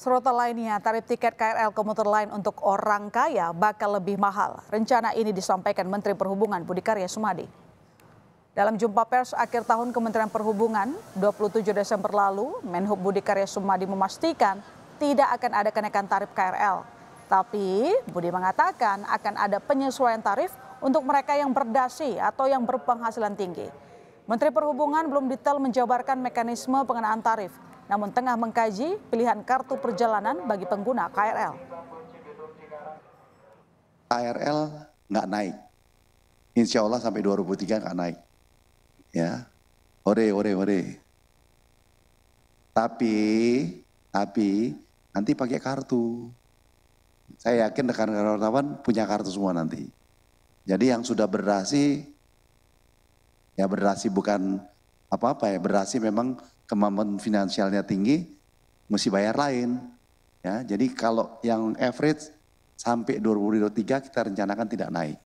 Serota lainnya, tarif tiket KRL komuter lain untuk orang kaya bakal lebih mahal. Rencana ini disampaikan Menteri Perhubungan Budi Karya Sumadi. Dalam jumpa pers akhir tahun Kementerian Perhubungan 27 Desember lalu, Menhub Budi Karya Sumadi memastikan tidak akan ada kenaikan tarif KRL. Tapi Budi mengatakan akan ada penyesuaian tarif untuk mereka yang berdasi atau yang berpenghasilan tinggi. Menteri Perhubungan belum detail menjabarkan mekanisme pengenaan tarif namun tengah mengkaji pilihan kartu perjalanan bagi pengguna KRL. KRL nggak naik. Insya Allah sampai 2003 nggak naik. Ya, ore, ore, ore. Tapi, tapi nanti pakai kartu. Saya yakin rekan-rekan wartawan punya kartu semua nanti. Jadi yang sudah berdasi, ya berdasi bukan apa-apa ya, berdasi memang kemampuan finansialnya tinggi, mesti bayar lain. Ya, jadi kalau yang average sampai 2023 kita rencanakan tidak naik.